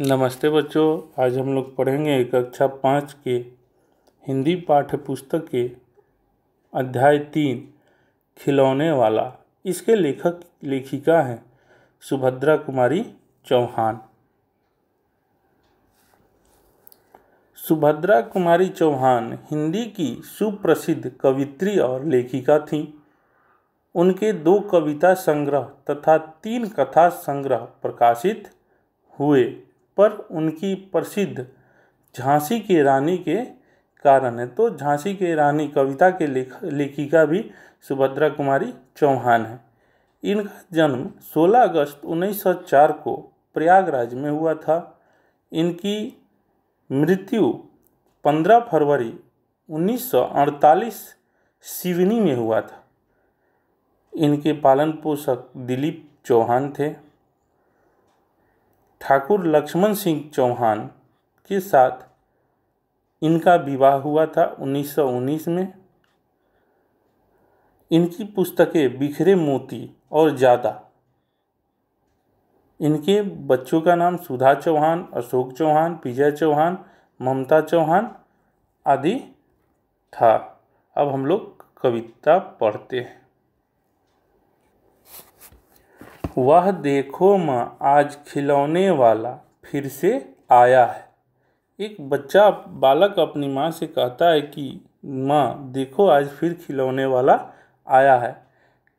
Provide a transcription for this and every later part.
नमस्ते बच्चों आज हम लोग पढ़ेंगे कक्षा पाँच के हिंदी पाठ्य पुस्तक के अध्याय तीन खिलौने वाला इसके लेखक लेखिका हैं सुभद्रा कुमारी चौहान सुभद्रा कुमारी चौहान हिंदी की सुप्रसिद्ध कवित्री और लेखिका थीं उनके दो कविता संग्रह तथा तीन कथा संग्रह प्रकाशित हुए पर उनकी प्रसिद्ध झांसी की रानी के कारण है तो झांसी की रानी कविता के लेख लेखिका भी सुभद्रा कुमारी चौहान है इनका जन्म 16 अगस्त 1904 को प्रयागराज में हुआ था इनकी मृत्यु 15 फरवरी 1948 सिवनी में हुआ था इनके पालन पोषक दिलीप चौहान थे ठाकुर लक्ष्मण सिंह चौहान के साथ इनका विवाह हुआ था 1919 में इनकी पुस्तकें बिखरे मोती और ज़्यादा इनके बच्चों का नाम सुधा चौहान अशोक चौहान विजय चौहान ममता चौहान आदि था अब हम लोग कविता पढ़ते हैं वह देखो माँ आज खिलौने वाला फिर से आया है एक बच्चा बालक अपनी माँ से कहता है कि माँ देखो आज फिर खिलौने वाला आया है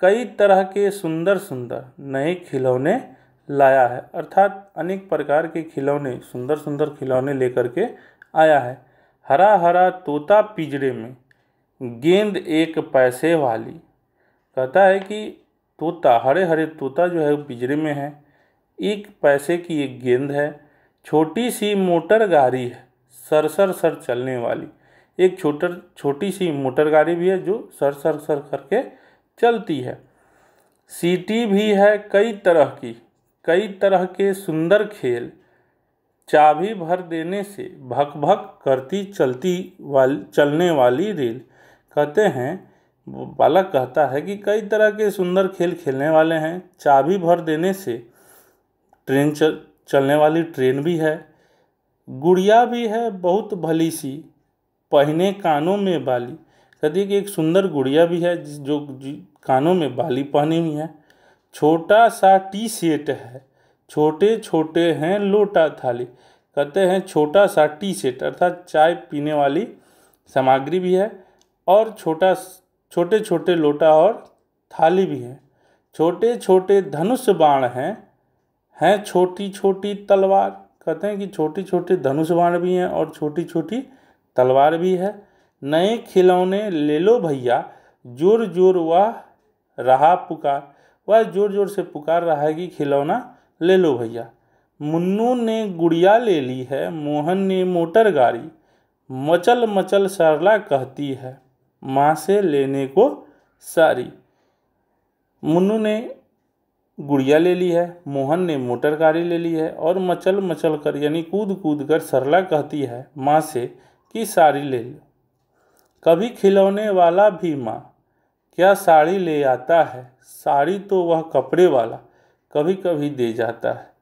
कई तरह के सुंदर सुंदर नए खिलौने लाया है अर्थात अनेक प्रकार के खिलौने सुंदर सुंदर खिलौने लेकर के आया है हरा हरा तोता पिजड़े में गेंद एक पैसे वाली कहता है कि तोता हरे हरे तोता जो है पिंजरे में है एक पैसे की एक गेंद है छोटी सी मोटर गाड़ी है सर सर सर चलने वाली एक छोटर छोटी सी मोटर गाड़ी भी है जो सर सर सर करके चलती है सीटी भी है कई तरह की कई तरह के सुंदर खेल चाबी भर देने से भक भक करती चलती वाली चलने वाली रेल कहते हैं बालक कहता है कि कई तरह के सुंदर खेल खेलने वाले हैं चाबी भर देने से ट्रेन चल चलने वाली ट्रेन भी है गुड़िया भी है बहुत भली सी पहने कानों में बाली कहती है कि एक सुंदर गुड़िया भी है जिस जो कानों में बाली पहनी हुई है छोटा सा टी सेट है छोटे छोटे हैं लोटा थाली कहते हैं छोटा सा टी सेट अर्थात चाय पीने वाली सामग्री भी है और छोटा छोटे छोटे लोटा और थाली भी हैं छोटे छोटे धनुष बाण हैं हैं छोटी छोटी तलवार कहते हैं कि छोटी छोटी धनुष बाण भी हैं और छोटी छोटी तलवार भी है नए खिलौने ले लो भैया जोर जोर वह रहा पुकार वह जोर जोर से पुकार रहा है कि खिलौना ले लो भैया मुन्नू ने गुड़िया ले ली है मोहन ने मोटर गाड़ी मचल मचल सरला कहती है माँ से लेने को सारी मुन्नू ने गुड़िया ले ली है मोहन ने मोटर गाड़ी ले ली है और मचल मचल कर यानी कूद कूद कर सरला कहती है माँ से कि साड़ी ले लो कभी खिलौने वाला भी माँ क्या साड़ी ले आता है साड़ी तो वह कपड़े वाला कभी कभी दे जाता है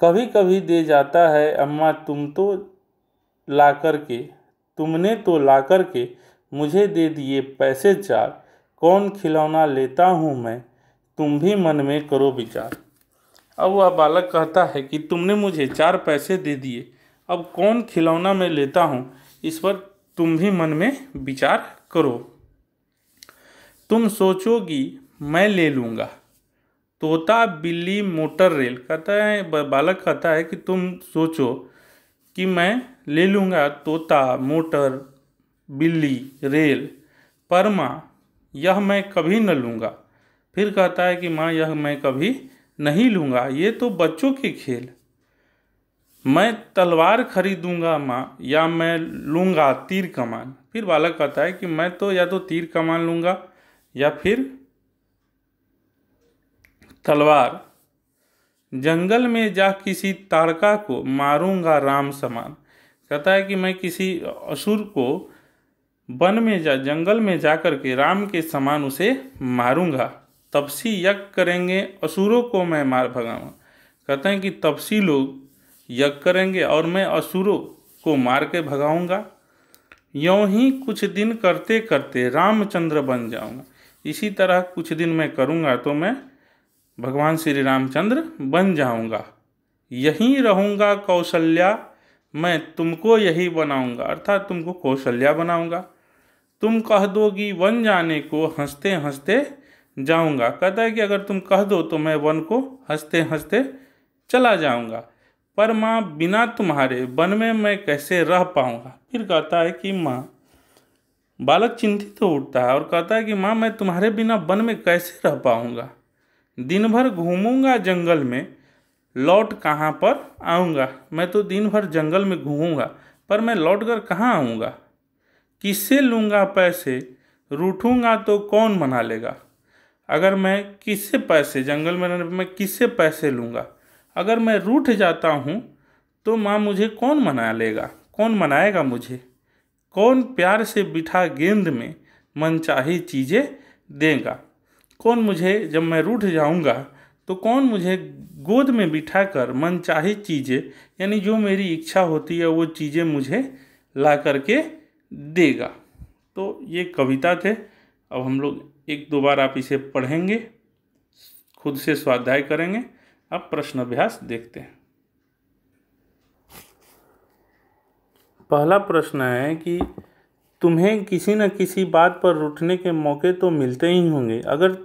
कभी कभी दे जाता है अम्मा तुम तो ला कर के तुमने तो ला कर के मुझे दे दिए पैसे चार कौन खिलौना लेता हूँ मैं तुम भी मन में करो विचार अब वह बालक कहता है कि तुमने मुझे चार पैसे दे दिए अब कौन खिलौना मैं लेता हूँ इस पर तुम भी मन में विचार करो तुम सोचोगी मैं ले लूँगा तोता बिल्ली मोटर रेल कहता है बालक कहता है कि तुम सोचो कि मैं ले लूँगा तोता मोटर बिल्ली रेल पर माँ यह मैं कभी न लूँगा फिर कहता है कि माँ यह मैं कभी नहीं लूँगा ये तो बच्चों के खेल मैं तलवार खरीदूँगा माँ या मैं लूँगा तीर कमान फिर बालक कहता है कि मैं तो या तो तीर कमान लूँगा या फिर तलवार जंगल में जा किसी तारका को मारूंगा राम समान कहता है कि मैं किसी असुर को वन में जा जंगल में जाकर के राम के समान उसे मारूंगा तपसी यज्ञ करेंगे असुरों को मैं मार भगाऊंगा कहते हैं कि तपसी लोग यज्ञ करेंगे और मैं असुरों को मार के भगाऊंगा यों ही कुछ दिन करते करते रामचंद्र बन जाऊंगा इसी तरह कुछ दिन मैं करूंगा तो मैं भगवान श्री रामचंद्र बन जाऊंगा यहीं रहूंगा कौशल्या मैं तुमको यही बनाऊंगा अर्थात तुमको कौशल्या बनाऊंगा तुम कह दोगी वन जाने को हंसते हंसते जाऊंगा कहता है कि अगर तुम कह दो तो मैं वन को हंसते हंसते चला जाऊंगा पर माँ बिना तुम्हारे वन में मैं कैसे रह पाऊंगा फिर कहता है कि माँ बालक चिंतित हो उठता है और कहता है कि माँ मैं तुम्हारे बिना वन में कैसे रह पाऊंगा दिन भर घूमूंगा जंगल में लौट कहाँ पर आऊँगा मैं तो दिन भर जंगल में घूमूंगा पर मैं लौट कर कहाँ आऊँगा किससे लूँगा पैसे रूठूँगा तो कौन मना लेगा अगर मैं किससे पैसे जंगल में रहने मैं किससे पैसे लूँगा अगर मैं रूठ जाता हूँ तो माँ मुझे कौन मना लेगा कौन मनाएगा मुझे कौन प्यार से बिठा गेंद में मनचाही चीज़ें देगा कौन मुझे जब मैं रूठ जाऊँगा तो कौन मुझे गोद में बिठा कर मनचाही चीज़ें यानी जो मेरी इच्छा होती है वो चीज़ें मुझे ला करके देगा तो ये कविता थे अब हम लोग एक दो बार आप इसे पढ़ेंगे खुद से स्वाध्याय करेंगे अब प्रश्न अभ्यास देखते हैं पहला प्रश्न है कि तुम्हें किसी न किसी बात पर रुठने के मौके तो मिलते ही होंगे अगर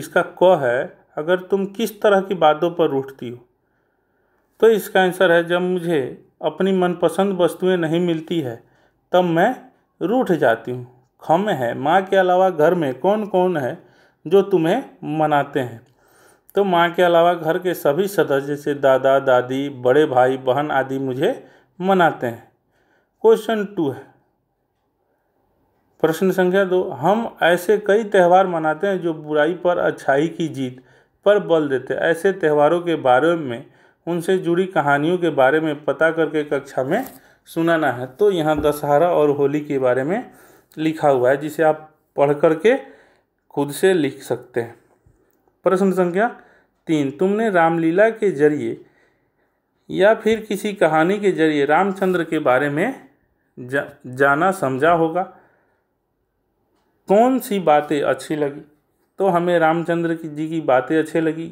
इसका क है अगर तुम किस तरह की बातों पर रुठती हो तो इसका आंसर है जब मुझे अपनी मनपसंद वस्तुएं नहीं मिलती है तब मैं रूठ जाती हूँ खम है माँ के अलावा घर में कौन कौन है जो तुम्हें मनाते हैं तो माँ के अलावा घर के सभी सदस्य जैसे दादा दादी बड़े भाई बहन आदि मुझे मनाते हैं क्वेश्चन टू है प्रश्न संख्या दो हम ऐसे कई त्यौहार मनाते हैं जो बुराई पर अच्छाई की जीत पर बल देते हैं ऐसे त्यौहारों के बारे में उनसे जुड़ी कहानियों के बारे में पता करके कक्षा में सुनाना है तो यहाँ दशहरा और होली के बारे में लिखा हुआ है जिसे आप पढ़ करके खुद से लिख सकते हैं प्रश्न संख्या तीन तुमने रामलीला के जरिए या फिर किसी कहानी के जरिए रामचंद्र के बारे में जा, जाना समझा होगा कौन सी बातें अच्छी लगी तो हमें रामचंद्र जी की बातें अच्छी लगी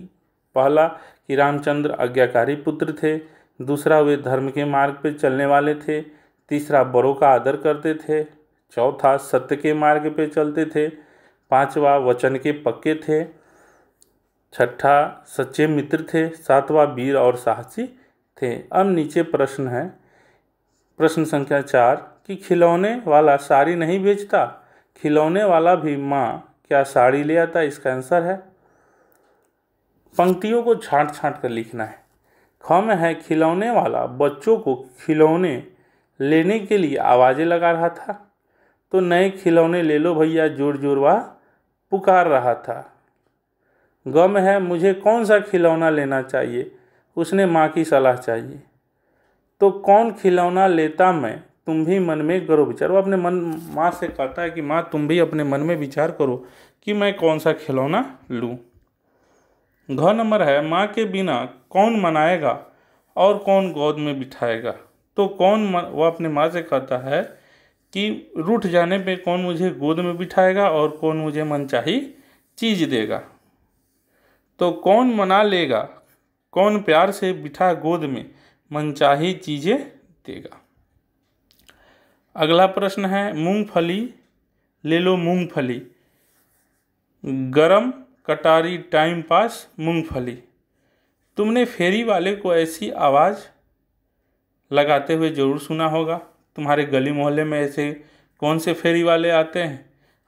पहला कि रामचंद्र आज्ञाकारी पुत्र थे दूसरा वे धर्म के मार्ग पर चलने वाले थे तीसरा बड़ों का आदर करते थे चौथा सत्य के मार्ग पर चलते थे पांचवा वचन के पक्के थे छठा सच्चे मित्र थे सातवा वीर और साहसी थे अब नीचे प्रश्न है प्रश्न संख्या चार कि खिलौने वाला साड़ी नहीं बेचता खिलौने वाला भी माँ क्या साड़ी ले आता इसका आंसर है पंक्तियों को छांट छांट कर लिखना है खम है खिलौने वाला बच्चों को खिलौने लेने के लिए आवाज़ें लगा रहा था तो नए खिलौने ले लो भैया जोर जोर वाह पुकार रहा था गम है मुझे कौन सा खिलौना लेना चाहिए उसने माँ की सलाह चाहिए तो कौन खिलौना लेता मैं तुम भी मन में करो विचार वो अपने मन माँ से कहता है कि माँ तुम भी अपने मन में विचार करो कि मैं कौन सा खिलौना लूँ घ नंबर है माँ के बिना कौन मनाएगा और कौन गोद में बिठाएगा तो कौन म, वह अपने माँ से कहता है कि रूठ जाने पे कौन मुझे गोद में बिठाएगा और कौन मुझे मनचाही चीज देगा तो कौन मना लेगा कौन प्यार से बिठा गोद में मनचाही चीज़ें देगा अगला प्रश्न है मूंगफली ले लो मूंगफली गरम कटारी टाइम पास मूंगफली तुमने फेरी वाले को ऐसी आवाज़ लगाते हुए ज़रूर सुना होगा तुम्हारे गली मोहल्ले में ऐसे कौन से फेरी वाले आते हैं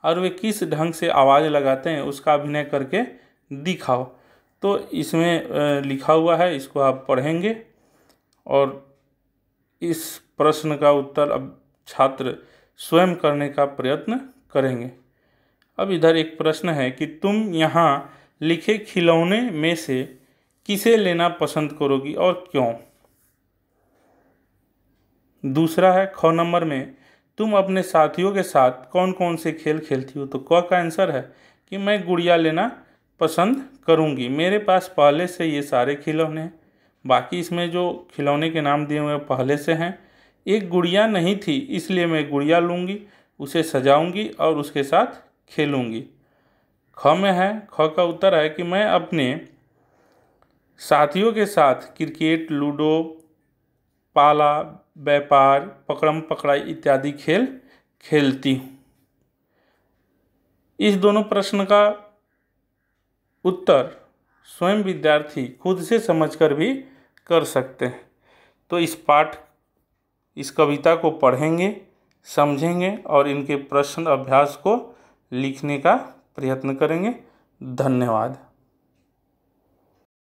और वे किस ढंग से आवाज़ लगाते हैं उसका अभिनय करके दिखाओ तो इसमें लिखा हुआ है इसको आप पढ़ेंगे और इस प्रश्न का उत्तर अब छात्र स्वयं करने का प्रयत्न करेंगे अब इधर एक प्रश्न है कि तुम यहाँ लिखे खिलौने में से किसे लेना पसंद करोगी और क्यों दूसरा है ख नंबर में तुम अपने साथियों के साथ कौन कौन से खेल खेलती हो तो क का आंसर है कि मैं गुड़िया लेना पसंद करूँगी मेरे पास पहले से ये सारे खिलौने हैं बाकी इसमें जो खिलौने के नाम दिए हुए पहले से हैं एक गुड़िया नहीं थी इसलिए मैं गुड़िया लूँगी उसे सजाऊँगी और उसके साथ खेलूँगी ख में है ख का उत्तर है कि मैं अपने साथियों के साथ क्रिकेट लूडो पाला व्यापार पकड़म पकड़ाई इत्यादि खेल खेलती हूँ इस दोनों प्रश्न का उत्तर स्वयं विद्यार्थी खुद से समझकर भी कर सकते हैं तो इस पाठ इस कविता को पढ़ेंगे समझेंगे और इनके प्रश्न अभ्यास को लिखने का प्रयत्न करेंगे धन्यवाद